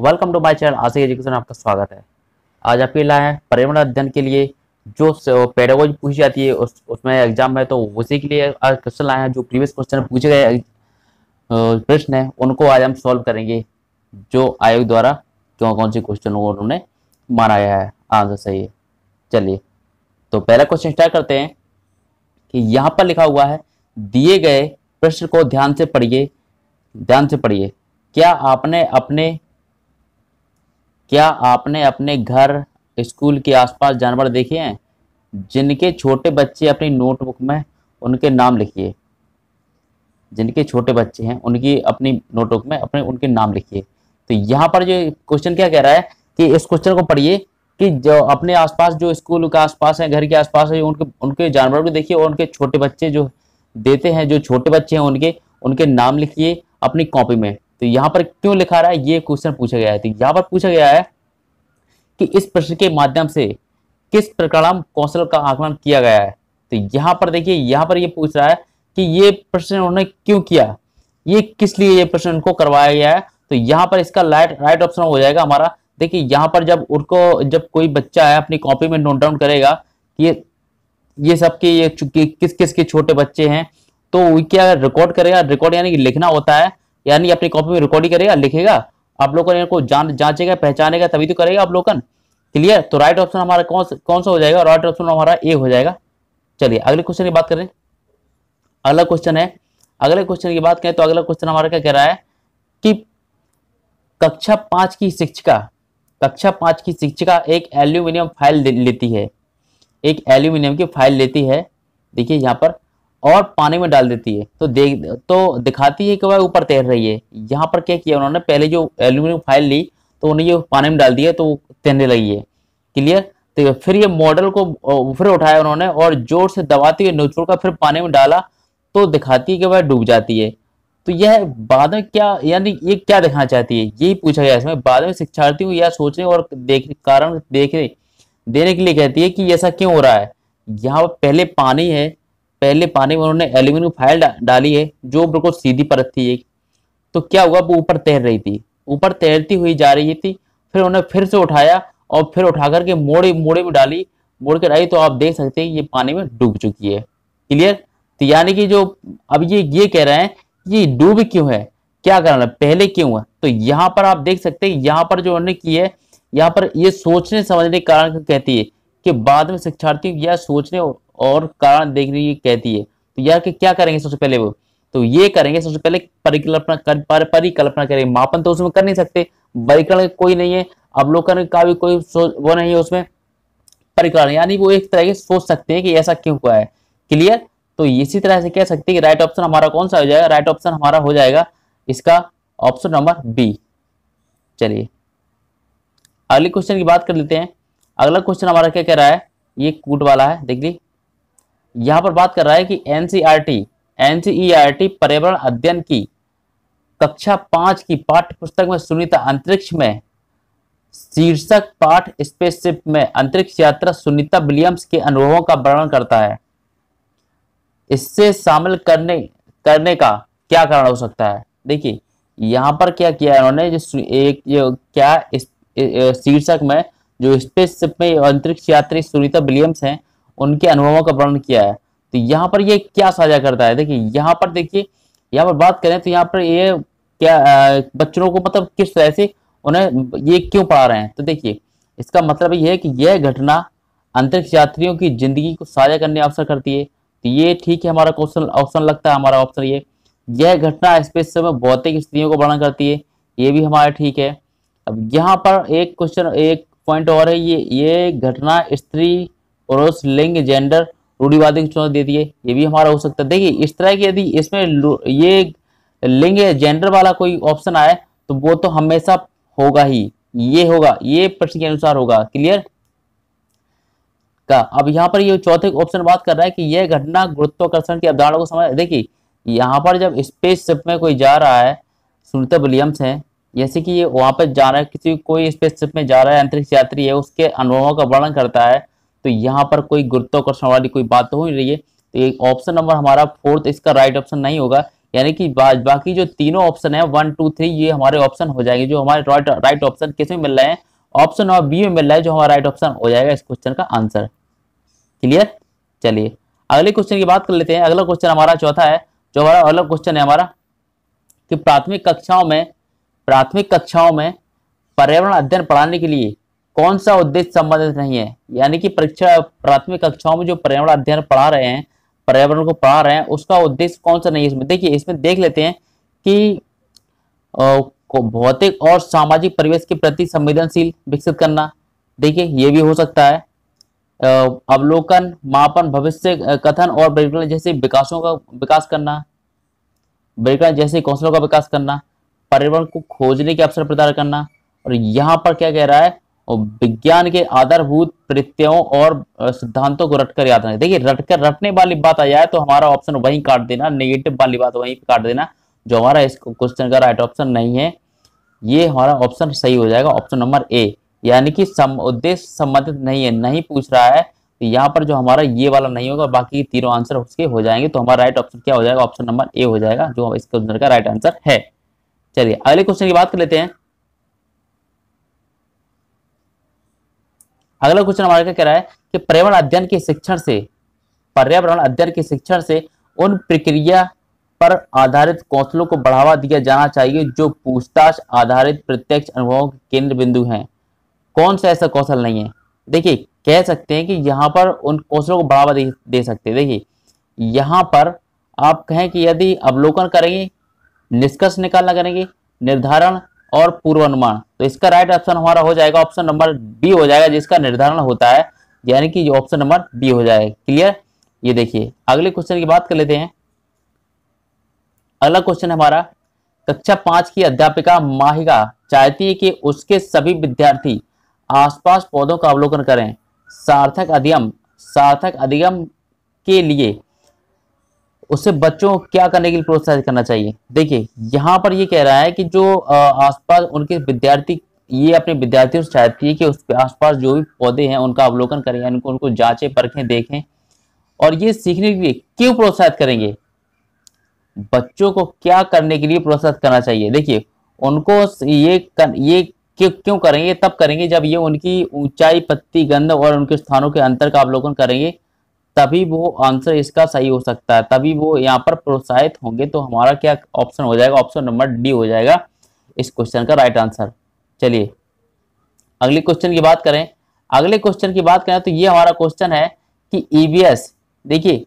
welcome to my channel Aashi education आपका स्वागत है आज आपके लाए हैं पर्यावरण अध्ययन के लिए जो पेडागोजी पूछी जाती है उस उसमें एग्जाम में तो उसी के लिए आज क्वेश्चन लाए हैं जो प्रीवियस क्वेश्चन पूछे गए प्रश्न हैं उनको आज हम सॉल्व करेंगे जो आयोग द्वारा कौन कौन से क्वेश्चन को उन्होंने मनाया है आंसर सही है चलिए तो पहला क्वेश्चन स्टार्ट करते हैं कि यहाँ पर लिखा हुआ है दिए गए प्रश्न को ध्यान से पढ़िए ध्यान से पढ़िए क्या आपने अपने क्या आपने अपने घर स्कूल के आसपास जानवर देखे हैं जिनके छोटे बच्चे अपनी नोटबुक में उनके नाम लिखिए जिनके छोटे बच्चे हैं उनकी अपनी नोटबुक में अपने उनके नाम लिखिए तो यहाँ पर जो क्वेश्चन क्या कह रहा है कि इस क्वेश्चन को पढ़िए कि जो अपने आसपास जो स्कूल के आसपास है घर के आसपास है उनके उनके जानवरों को देखिए और उनके छोटे बच्चे जो देते हैं जो छोटे बच्चे हैं उनके उनके नाम लिखिए अपनी कॉपी में तो यहाँ पर क्यों लिखा रहा है ये क्वेश्चन पूछा गया है तो यहाँ पर पूछा गया है कि इस प्रश्न के माध्यम से किस प्रकार कौशल का आकलन किया गया है तो यहाँ पर देखिए यहाँ पर ये यह पूछ रहा है कि ये प्रश्न उन्होंने क्यों किया ये किस लिए ये प्रश्न उनको करवाया गया है तो यहाँ पर इसका लाइट राइट ऑप्शन हो जाएगा हमारा देखिए यहाँ पर जब उनको जब कोई बच्चा है अपनी कॉपी में नोट डाउन करेगा कि ये ये सब के ये किस किस के छोटे बच्चे हैं तो क्या रिकॉर्ड करेगा रिकॉर्ड यानी कि लिखना होता है यानी अपनी कॉपी में रिकॉर्डिंग करेगा लिखेगा आप लोगों ने जान जांचेगा पहचानेगा तभी तो करेगा आप लोगन क्लियर तो राइट ऑप्शन हमारा कौन सा कौन सा हो जाएगा राइट ऑप्शन हमारा ए हो जाएगा चलिए अगले क्वेश्चन की बात करें अगला क्वेश्चन है अगले क्वेश्चन की बात करें तो अगला क्वेश्चन हमारा क्या कह रहा है कि कक्षा पांच की शिक्षिका कक्षा पांच की शिक्षिका एक एल्यूमिनियम फाइल लेती है एक एल्यूमिनियम की फाइल लेती है देखिए यहाँ पर और पानी में डाल देती है तो देख तो दिखाती है कि वह ऊपर तैर रही है यहाँ पर क्या किया उन्होंने पहले जो एल्यूमिनियम फाइल ली तो उन्हें ये पानी में डाल दिया तो वो तैरने लगी है क्लियर तो फिर ये मॉडल को फिर उठाया उन्होंने और जोर से दबाती हुई नोचोड़ का फिर पानी में डाला तो दिखाती है कि वह डूब जाती है तो यह बाद में क्या यानी ये क्या दिखाना चाहती है यही पूछा गया इसमें बाद में शिक्षार्थी को यह सोचने और देखने कारण देखने देने के लिए कहती है कि ऐसा क्यों हो रहा है यहाँ पहले पानी है पहले पानी में उन्होंने एल्यूमिनियम फाइल डा, डाली है जो बिल्कुल सीधी परत थी एक तो क्या हुआ वो ऊपर तैर रही थी ऊपर तैरती हुई जा रही थी फिर उन्होंने फिर से उठाया और फिर उठा करके मोड़े मोड़े में डाली मोड़ के डाली तो आप देख सकते हैं ये पानी में डूब चुकी है क्लियर तो यानी कि जो अब ये ये कह रहे हैं ये डूब क्यों है क्या कारण है पहले क्यों हुआ तो यहाँ पर आप देख सकते हैं यहाँ पर जो उन्होंने की है यहाँ पर ये सोचने समझने के कारण कहती है कि बाद में शिक्षार्थियों यह सोचने और कारण देखने की कहती है तो यह क्या करेंगे सबसे पहले वो तो ये करेंगे सबसे पहले परिकल्पना कर, परिकल्पना करेंगे मापन तो उसमें कर नहीं सकते वर्गीकरण कोई नहीं है अवलोकन का भी कोई वो नहीं है उसमें परिकरण यानी वो एक तरह के सोच सकते हैं कि ऐसा क्यों हुआ है क्लियर तो इसी तरह से कह सकते हैं कि राइट ऑप्शन हमारा कौन सा हो जाएगा राइट ऑप्शन हमारा हो जाएगा इसका ऑप्शन नंबर बी चलिए अगले क्वेश्चन की बात कर लेते हैं अगला क्वेश्चन हमारा क्या कह रहा है ये कूट वाला है देख ली यहाँ पर बात कर रहा है कि एनसीईआरटी एनसीईआरटी e e पर्यावरण अध्ययन की कक्षा पांच की पाठ्य पुस्तक में सुनीता अंतरिक्ष में शीर्षक पाठ स्पेसशिप में अंतरिक्ष यात्रा सुनीता विलियम्स के अनुभवों का वर्णन करता है इससे शामिल करने करने का क्या कारण हो सकता है देखिए यहाँ पर क्या किया उन्होंने जो एक जो क्या शीर्षक में जो स्पेसशिप में अंतरिक्ष यात्री सुनीता विलियम्स हैं उनके अनुभवों का वर्णन किया है तो यहाँ पर ये क्या साझा करता है देखिए यहाँ पर देखिए यहाँ पर बात करें तो यहाँ पर ये क्या आ, बच्चों को मतलब किस तरह से उन्हें ये क्यों पढ़ा रहे हैं तो देखिए इसका मतलब ये है कि यह घटना अंतरिक्ष यात्रियों की जिंदगी को साझा करने अवसर करती है तो ये ठीक है हमारा क्वेश्चन ऑप्शन लगता है हमारा ऑप्शन ये यह घटना स्पेस में भौतिक स्थितियों को वर्णन करती है ये भी हमारा ठीक है अब यहाँ पर एक क्वेश्चन एक पॉइंट और है ये ये घटना स्त्री पुरुष लिंग जेंडर रूढ़ीवादी चुनौती देती है ये भी हमारा हो सकता है देखिए इस तरह की यदि इसमें ये लिंग जेंडर वाला कोई ऑप्शन आए तो वो तो हमेशा होगा ही ये होगा ये प्रश्न के अनुसार होगा क्लियर का अब यहाँ पर ये चौथे ऑप्शन बात कर रहा है कि यह घटना गुरुत्वाकर्षण की अवधारणा को समझ देखिए यहाँ पर जब स्पेस शिप में कोई जा रहा है सुनीता विलियम्स है जैसे कि ये वहां पर जा रहा है किसी कोई स्पेस शिप में जा रहा है अंतरिक्ष यात्री है उसके अनुभवों का वर्णन करता है तो यहाँ पर कोई गुरुत्वाकर्षण वाली कोई बात तो हो ही रही है तो ये ऑप्शन नंबर हमारा फोर्थ इसका राइट ऑप्शन नहीं होगा यानी कि बा, बाकी जो तीनों ऑप्शन है वन टू थ्री ये हमारे ऑप्शन हो जाएंगे जो हमारे राइट राइट ऑप्शन किस में मिल रहे हैं ऑप्शन नंबर बी में मिल रहा है जो हमारा राइट ऑप्शन हो जाएगा इस क्वेश्चन का आंसर क्लियर चलिए अगले क्वेश्चन की बात कर लेते हैं अगला क्वेश्चन हमारा चौथा है जो हमारा अगला क्वेश्चन है हमारा कि प्राथमिक कक्षाओं में प्राथमिक कक्षाओं में पर्यावरण अध्ययन पढ़ाने के लिए कौन सा उद्देश्य संबंधित नहीं है यानी कि परीक्षा प्राथमिक कक्षाओं में जो पर्यावरण अध्ययन पढ़ा रहे हैं पर्यावरण को पढ़ा रहे हैं उसका उद्देश्य कौन सा नहीं है इसमें देखिए इसमें देख लेते हैं कि भौतिक और सामाजिक परिवेश के प्रति संवेदनशील विकसित करना देखिए ये भी हो सकता है अवलोकन मापन भविष्य कथन और वर्गीकरण जैसे विकासों का विकास करना वर्गीकरण जैसे कौशलों का विकास करना पर्यावरण को खोजने के अवसर प्रदान करना और यहाँ पर क्या कह रहा है और विज्ञान के आधारभूत प्रत्ययों और सिद्धांतों को रटकर याद रखना देखिए रटकर रटने वाली बात आ जाए तो हमारा ऑप्शन वहीं काट देना नेगेटिव वाली बात वहीं काट देना जो हमारा इस क्वेश्चन का राइट ऑप्शन नहीं है ये हमारा ऑप्शन सही हो जाएगा ऑप्शन नंबर ए यानी कि सम उद्देश्य संबंधित नहीं है नहीं पूछ रहा है तो यहाँ पर जो हमारा ये वाला नहीं होगा बाकी तीनों आंसर उसके हो जाएंगे तो हमारा राइट ऑप्शन क्या हो जाएगा ऑप्शन नंबर ए हो जाएगा जो इस क्वेश्चन का राइट आंसर है चलिए अगले क्वेश्चन की बात कर लेते हैं अगला क्वेश्चन हमारे क्या कह रहा है कि पर्यावरण अध्ययन के शिक्षण से पर्यावरण अध्ययन के शिक्षण से उन प्रक्रिया पर आधारित कौशलों को बढ़ावा दिया जाना चाहिए जो पूछताछ आधारित प्रत्यक्ष अनुभवों के केंद्र बिंदु हैं कौन सा ऐसा कौशल नहीं है देखिए कह सकते हैं कि यहाँ पर उन कौशलों को बढ़ावा दे, दे सकते हैं देखिए यहाँ पर आप कहें कि यदि अवलोकन करेंगे निष्कर्ष निकालना करेंगे निर्धारण और पूर्वानुमान तो इसका राइट ऑप्शन हमारा हो जाएगा ऑप्शन नंबर बी हो जाएगा जिसका निर्धारण होता है यानी कि ऑप्शन नंबर बी हो जाएगा क्लियर ये देखिए अगले क्वेश्चन की बात कर लेते हैं अगला क्वेश्चन हमारा कक्षा पांच की अध्यापिका माहिका चाहती है कि उसके सभी विद्यार्थी आसपास पौधों का अवलोकन करें सार्थक अधिगम सार्थक अधिगम के लिए उससे बच्चों को क्या करने के लिए प्रोत्साहित करना चाहिए देखिए यहाँ पर ये कह रहा है कि जो आसपास उनके विद्यार्थी ये अपने विद्यार्थियों से चाहती है कि उसके आसपास जो भी पौधे हैं उनका अवलोकन करें उनको उनको जांचें परखें देखें और ये सीखने के लिए क्यों प्रोत्साहित करेंगे बच्चों को क्या करने के लिए प्रोत्साहित करना चाहिए देखिए उनको ये कर, ये क्यों क्यों करेंगे तब करेंगे जब ये उनकी ऊंचाई पत्ती गंध और उनके स्थानों के अंतर का अवलोकन करेंगे तभी वो आंसर इसका सही हो सकता है तभी वो यहाँ पर प्रोत्साहित होंगे तो हमारा क्या ऑप्शन हो जाएगा ऑप्शन नंबर डी हो जाएगा इस क्वेश्चन का राइट आंसर चलिए अगले क्वेश्चन की बात करें अगले क्वेश्चन की बात करें तो ये हमारा क्वेश्चन है कि ईवीएस e देखिए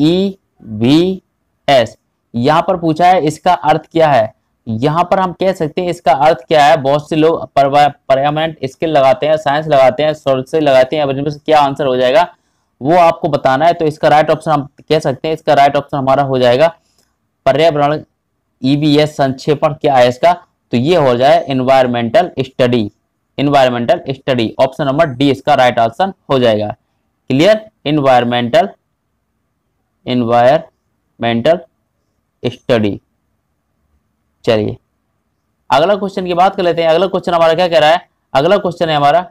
ई वी एस यहाँ पर पूछा है इसका अर्थ क्या है यहाँ पर हम कह सकते हैं इसका अर्थ क्या है बहुत से लोग पर्यावरण स्किल लगाते हैं साइंस लगाते हैं सोर्सेज लगाते हैं क्या आंसर हो जाएगा वो आपको बताना है तो इसका राइट ऑप्शन हम कह सकते हैं इसका राइट ऑप्शन हमारा हो जाएगा पर्यावरण ईबीएस e संक्षेपण क्या है इसका तो ये हो जाए environmental study environmental study option number D इसका राइट ऑप्शन हो जाएगा क्लियर इन्वायरमेंटल इन्वायरमेंटल स्टडी चलिए अगला क्वेश्चन की बात कर लेते हैं अगला क्वेश्चन हमारा क्या कह रहा है अगला क्वेश्चन है हमारा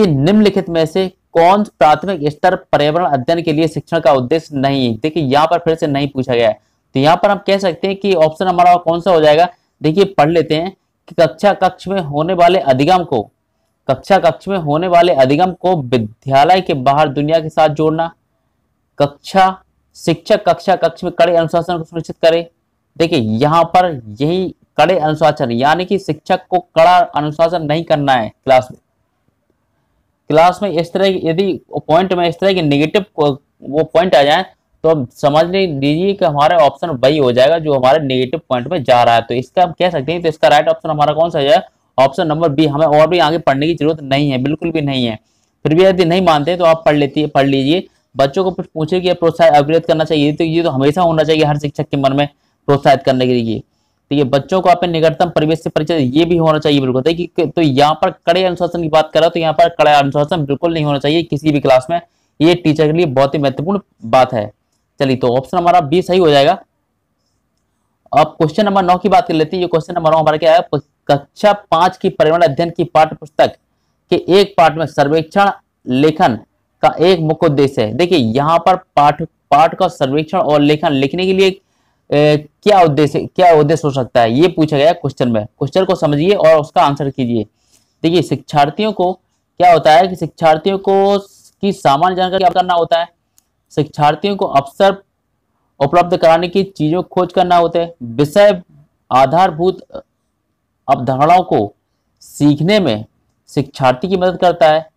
कि निम्नलिखित में से कौन प्राथमिक स्तर पर्यावरण अध्ययन के लिए शिक्षण का उद्देश्य नहीं है देखिए यहाँ पर फिर से नहीं पूछा गया है तो यहाँ पर हम कह सकते हैं कि ऑप्शन हमारा कौन सा हो जाएगा देखिए पढ़ लेते हैं कि कक्षा कक्ष में होने वाले अधिगम को कक्षा कक्ष में होने वाले अधिगम को विद्यालय के बाहर दुनिया के साथ जोड़ना कक्षा शिक्षक कक्षा कक्ष में कड़े अनुशासन को सुनिश्चित करे देखिए यहाँ पर यही कड़े अनुशासन यानी कि शिक्षक को कड़ा अनुशासन नहीं करना है क्लास में क्लास में इस तरह की यदि पॉइंट में इस तरह की नेगेटिव वो पॉइंट आ जाए तो अब समझ लीजिए कि हमारा ऑप्शन वही हो जाएगा जो हमारे नेगेटिव पॉइंट में जा रहा है तो इसका हम कह सकते हैं तो इसका राइट ऑप्शन हमारा कौन सा है ऑप्शन नंबर बी हमें और भी आगे पढ़ने की जरूरत नहीं है बिल्कुल भी नहीं है फिर भी यदि नहीं मानते तो आप पढ़ लेती पढ़ लीजिए बच्चों को पूछे कि प्रोत्साहित अवगत करना चाहिए तो ये तो हमेशा होना चाहिए हर शिक्षक के मन में प्रोत्साहित करने के लिए तो ये बच्चों को अपने निकटतम परिवेश से परिचय ये भी होना चाहिए बिल्कुल देखिए तो यहाँ पर कड़े अनुशासन की बात कर रहा करा तो यहाँ पर कड़ा अनुशासन बिल्कुल नहीं होना चाहिए किसी भी क्लास में ये टीचर के लिए बहुत ही महत्वपूर्ण बात है चलिए तो ऑप्शन हमारा बी सही हो जाएगा अब क्वेश्चन नंबर नौ की बात कर लेते हैं ये क्वेश्चन नंबर नौ हमारा क्या है कक्षा पांच की पर्यावरण अध्ययन की पाठ्य पुस्तक के एक पार्ट में सर्वेक्षण लेखन का एक मुख्य उद्देश्य है देखिए यहाँ पर पाठ पाठ का सर्वेक्षण और लेखन लिखने के लिए ए, क्या उद्देश्य क्या उद्देश्य हो सकता है ये पूछा गया क्वेश्चन में क्वेश्चन को समझिए और उसका आंसर कीजिए देखिए शिक्षार्थियों को क्या होता है कि शिक्षार्थियों को की सामान्य जानकारी क्या करना होता है शिक्षार्थियों को अवसर उपलब्ध कराने की चीजों खोज करना होता है विषय आधारभूत अवधारणाओं को सीखने में शिक्षार्थी की मदद करता है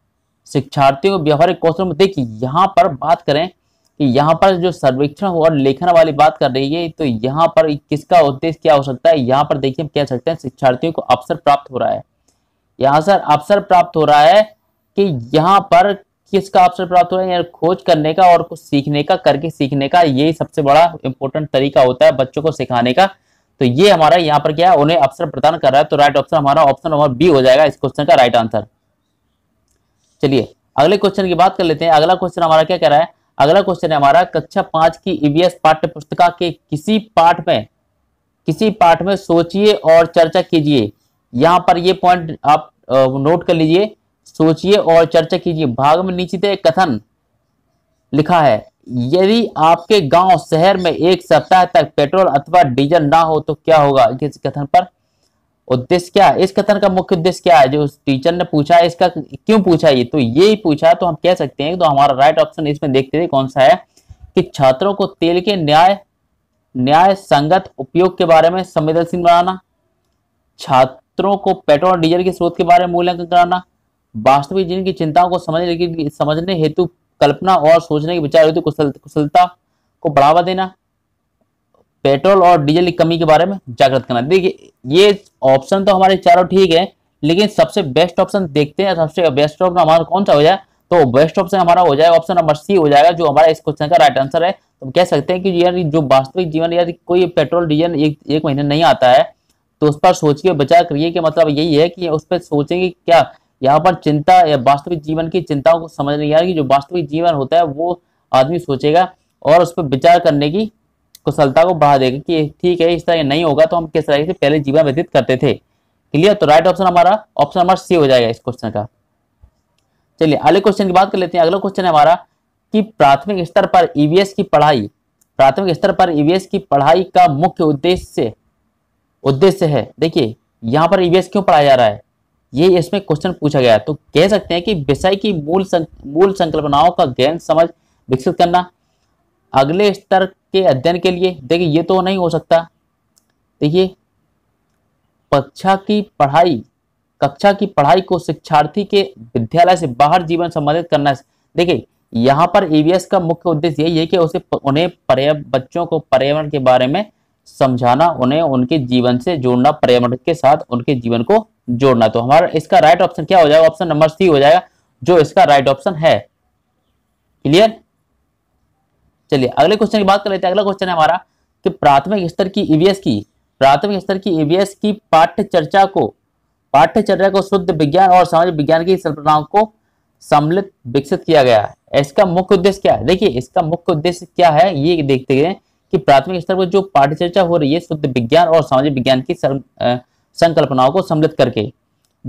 शिक्षार्थियों को व्यवहारिक कौशल में देखिए यहाँ पर बात करें कि यहाँ पर जो सर्वेक्षण और लेखन वाली बात कर रही है तो यहाँ पर किसका उद्देश्य क्या हो सकता है यहाँ पर देखिए हम कह सकते हैं शिक्षार्थियों को अवसर प्राप्त हो रहा है यहाँ सर अवसर प्राप्त हो रहा है कि यहाँ पर किसका अवसर प्राप्त हो रहा है यानी खोज करने का और कुछ सीखने का करके सीखने का यही सबसे बड़ा इंपॉर्टेंट तरीका होता है बच्चों को सिखाने का तो ये हमारा यहाँ पर क्या है उन्हें अवसर प्रदान कर रहा है तो राइट ऑप्शन हमारा ऑप्शन नंबर बी हो जाएगा इस क्वेश्चन का राइट आंसर चलिए अगले क्वेश्चन की बात कर लेते हैं अगला क्वेश्चन हमारा क्या कह रहा है अगला क्वेश्चन है हमारा कक्षा पांच की ईवीएस e पाठ्य पुस्तिका के किसी पाठ में किसी पाठ में सोचिए और चर्चा कीजिए यहाँ पर ये पॉइंट आप नोट कर लीजिए सोचिए और चर्चा कीजिए भाग में नीचे थे कथन लिखा है यदि आपके गांव शहर में एक सप्ताह तक पेट्रोल अथवा डीजल ना हो तो क्या होगा इस कथन पर उद्देश्य क्या इस कथन का मुख्य उद्देश्य क्या है जो टीचर ने पूछा है इसका क्यों पूछा ये तो ये पूछा तो हम कह सकते हैं तो हमारा राइट ऑप्शन इसमें देखते थे कौन सा है कि छात्रों को तेल के न्याय न्याय संगत उपयोग के बारे में संवेदनशील बनाना छात्रों को पेट्रोल डीजल के स्रोत के बारे में मूल्यांकन कराना वास्तविक जिनकी चिंताओं को समझने समझने हेतु कल्पना और सोचने के विचार हेतु कुशलता को बढ़ावा देना पेट्रोल और डीजल की कमी के बारे में जागृत करना देखिए ये ऑप्शन तो हमारे चारों ठीक है लेकिन सबसे बेस्ट ऑप्शन देखते हैं सबसे बेस्ट ऑप्शन हमारा कौन सा हो जाए तो बेस्ट ऑप्शन हमारा हो जाएगा ऑप्शन नंबर सी हो जाएगा जो हमारा इस क्वेश्चन का राइट आंसर है तो कह सकते हैं कि यार जो वास्तविक जीवन यार कोई पेट्रोल डीजल एक, एक महीने नहीं आता है तो उस पर सोच के बचा करिए कि मतलब यही है कि उस पर सोचेंगे क्या यहाँ पर चिंता या वास्तविक जीवन की चिंताओं को समझ नहीं आ रही जो वास्तविक जीवन होता है वो आदमी सोचेगा और उस पर विचार करने की कुशलता को बढ़ा देगा कि ठीक है इस तरह नहीं होगा तो हम किस तरह से पहले जीवन व्यतीत करते थे क्लियर तो राइट ऑप्शन हमारा ऑप्शन नंबर सी हो जाएगा इस क्वेश्चन का चलिए अगले क्वेश्चन की बात कर लेते हैं अगला क्वेश्चन है हमारा कि प्राथमिक स्तर पर ईवीएस e की पढ़ाई प्राथमिक स्तर पर ईवीएस e की पढ़ाई का मुख्य उद्देश्य उद्देश्य है देखिए यहाँ पर ईवीएस e क्यों पढ़ाया जा रहा है ये इसमें क्वेश्चन पूछा गया है तो कह सकते हैं कि विषय की मूल संक, मूल संकल्पनाओं का ज्ञान समझ विकसित करना अगले स्तर के अध्ययन के लिए देखिए ये तो नहीं हो सकता देखिए कक्षा की पढ़ाई कक्षा की पढ़ाई को शिक्षार्थी के विद्यालय से बाहर जीवन संबंधित करना देखिए यहाँ पर ईवीएस का मुख्य उद्देश्य यही है कि उसे उन्हें बच्चों को पर्यावरण के बारे में समझाना उन्हें उनके जीवन से जोड़ना पर्यावरण के साथ उनके जीवन को जोड़ना तो हमारा इसका राइट ऑप्शन क्या हो जाएगा ऑप्शन नंबर सी हो जाएगा जो इसका राइट ऑप्शन है क्लियर चलिए अगले क्वेश्चन की बात कर लेते हैं अगला क्वेश्चन है हमारा कि प्राथमिक स्तर की ईवीएस e की प्राथमिक स्तर की ईवीएस e की पाठ्य चर्चा को पाठ्य चर्चा को शुद्ध विज्ञान और सामाजिक विज्ञान की संप्रदाओं को सम्मिलित विकसित किया गया है इसका मुख्य उद्देश्य क्या है देखिए इसका मुख्य उद्देश्य क्या है ये देखते हैं कि प्राथमिक स्तर पर जो पाठ्य चर्चा हो रही है शुद्ध विज्ञान और सामाजिक विज्ञान की संकल्पनाओं को सम्मिलित करके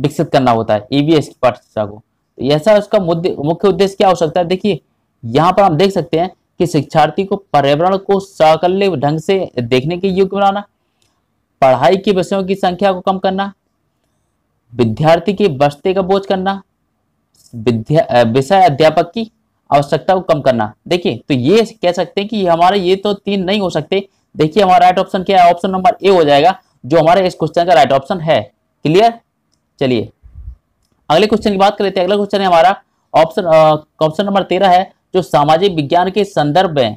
विकसित करना होता है ईवीएस e की पाठ्य चर्चा को तो ऐसा उसका मुख्य उद्देश्य क्या हो सकता है देखिए यहाँ पर हम देख सकते हैं कि शिक्षार्थी को पर्यावरण को सकल्य ढंग से देखने के योग्य बनाना पढ़ाई के विषयों की संख्या को कम करना विद्यार्थी के बस्ते का बोझ करना विषय अध्यापक की आवश्यकता को कम करना देखिए तो ये कह सकते हैं कि हमारे ये तो तीन नहीं हो सकते देखिए हमारा राइट ऑप्शन क्या है ऑप्शन नंबर ए हो जाएगा जो हमारे इस क्वेश्चन का राइट ऑप्शन है क्लियर चलिए अगले क्वेश्चन की बात कर लेते हैं अगला क्वेश्चन है हमारा ऑप्शन ऑप्शन नंबर तेरह है जो सामाजिक विज्ञान के संदर्भ में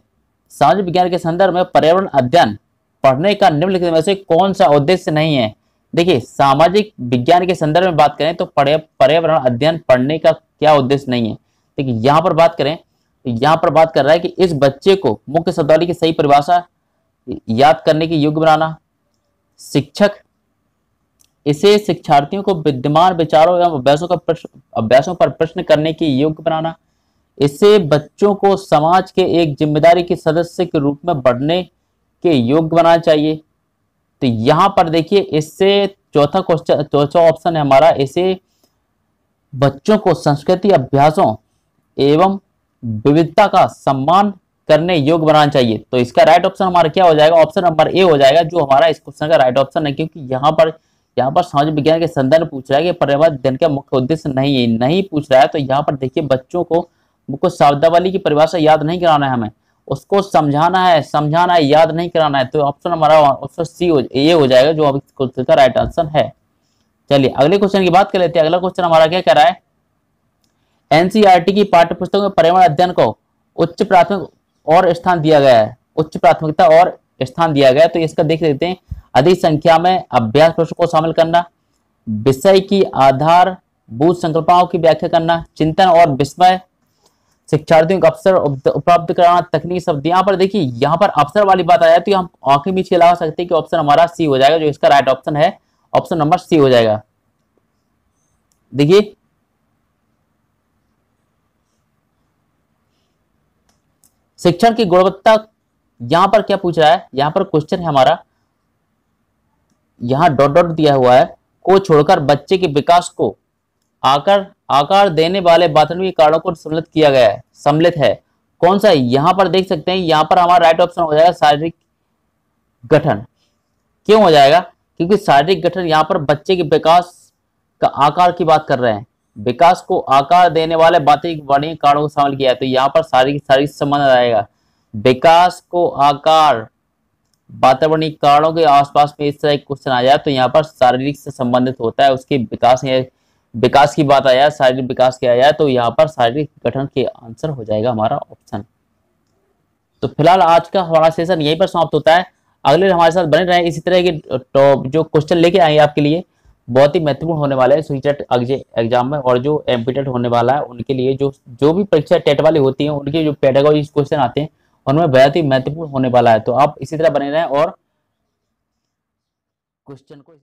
सामाजिक विज्ञान के संदर्भ में पर्यावरण अध्ययन पढ़ने का निम्नलिखित में से कौन सा उद्देश्य नहीं है देखिए सामाजिक विज्ञान के संदर्भ में बात करें तो पर्यावरण अध्ययन पढ़ने का क्या उद्देश्य नहीं है देखिए यहाँ पर बात करें यहाँ पर बात कर रहा है कि इस बच्चे को मुख्य शब्दावली की सही परिभाषा याद करने के योग्य बनाना शिक्षक इसे शिक्षार्थियों को विद्यमान विचारों एवं अभ्यासों का अभ्यासों पर प्रश्न करने के योग्य बनाना इससे बच्चों को समाज के एक जिम्मेदारी के सदस्य के रूप में बढ़ने के योग्य बनाना चाहिए तो यहाँ पर देखिए इससे चौथा क्वेश्चन चौथा ऑप्शन है हमारा इसे बच्चों को संस्कृति अभ्यासों एवं विविधता का सम्मान करने योग बनाना चाहिए तो इसका राइट ऑप्शन हमारा क्या हो जाएगा ऑप्शन नंबर ए हो जाएगा जो हमारा इस क्वेश्चन का राइट ऑप्शन है क्योंकि यहाँ पर यहाँ पर समाज विज्ञान के संदर्भ पूछ रहा है कि पर्यावरण दिन का मुख्य उद्देश्य नहीं नहीं पूछ रहा है तो यहाँ पर देखिए बच्चों को को शब्दावली की परिभाषा याद नहीं कराना है हमें उसको समझाना है समझाना है याद नहीं कराना है तो ऑप्शन हमारा ऑप्शन सी हो ये हो जाएगा जो अभी का राइट आंसर है चलिए अगले क्वेश्चन की बात कर लेते हैं अगला क्वेश्चन हमारा क्या कह रहा है एनसीईआरटी e की पाठ्य पुस्तकों में पर्यावरण अध्ययन को उच्च प्राथमिक और स्थान दिया गया है उच्च प्राथमिकता और स्थान दिया गया तो इसका देख लेते हैं अधिक संख्या में अभ्यास प्रश्न को शामिल करना विषय की आधार भूत संकल्पाओं की व्याख्या करना चिंतन और विस्मय शिक्षार्थियों को अवसर उपलब्ध कराना तकनीक शब्द यहाँ पर देखिए यहाँ पर अवसर वाली बात आ जाए तो हम आंखें बीच के लगा सकते हैं कि ऑप्शन हमारा सी हो जाएगा जो इसका राइट ऑप्शन है ऑप्शन नंबर सी हो जाएगा देखिए शिक्षण की गुणवत्ता यहां पर क्या पूछ रहा है यहां पर क्वेश्चन है हमारा यहां डॉट डॉट दिया हुआ है को छोड़कर बच्चे के विकास को आकार आकार देने वाले बाथरूम के कारणों को सम्मिलित किया गया है सम्मिलित है कौन सा यहां पर देख सकते हैं यहां पर हमारा राइट ऑप्शन हो जाएगा शारीरिक गठन क्यों हो जाएगा क्योंकि शारीरिक गठन यहाँ पर बच्चे के विकास का आकार की बात कर रहे हैं विकास को आकार देने वाले बातें वर्णीय कारणों को शामिल किया है तो यहाँ पर शारीरिक शारीरिक संबंध आएगा विकास को आकार वातावरणीय कारणों के आसपास में इस तरह क्वेश्चन आ जाए तो यहाँ पर शारीरिक से संबंधित होता है उसके विकास विकास की बात आया शारीरिक विकास के आया तो यहाँ पर शारीरिक गठन के आंसर हो जाएगा हमारा ऑप्शन तो फिलहाल आज का हमारा सेशन यहीं पर समाप्त होता है अगले हमारे साथ बने रहे इसी तरह के टॉप जो क्वेश्चन लेके आए आपके लिए बहुत ही महत्वपूर्ण होने वाले हैं सुचेट एग्जाम में और जो एमपीटेट होने वाला है उनके लिए जो जो भी परीक्षा टेट वाली होती है उनके जो पेडागोजी क्वेश्चन आते हैं उनमें बहुत ही महत्वपूर्ण होने वाला है तो आप इसी तरह बने रहें और क्वेश्चन को